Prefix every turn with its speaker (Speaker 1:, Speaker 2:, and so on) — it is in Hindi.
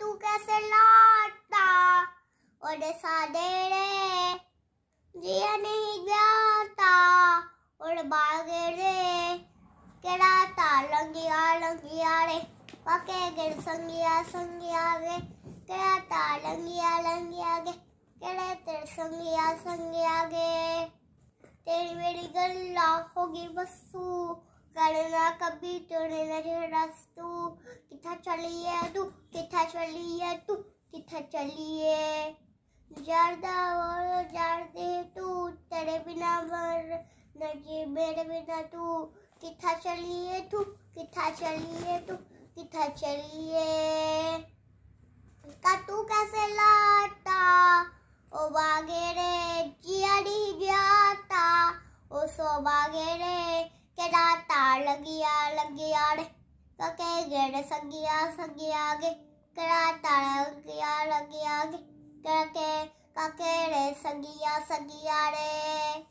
Speaker 1: तू कैसे लाटा और सादेड़े जिया नहीं जाता और बागे रे केड़ा ता लंगिया लंगिया रे पके गिर संगिया संगिया गे ता लंगिया लंगिया गे केड़े तेर संगिया संगिया गे तेरी मेरी गल्ला होगी बसू करना कभी तोड़े नजर रस्तू किथा चली है तू किथा चलिए तू किथा चलिए जारदा और जारदे तू तेरे बिना मर नजी मेरे बिना तू किथा चलिए तू किथा चलिए तू किथा चलिए का तू कैसे लाता ओ बागे रे जिया जाता ओ सो बागे रे के राता लगिया लगिया रे कके गेड़ सगिया सगिया गे करा तारा गया लगिया करा के काके रे सगिया सगिया रे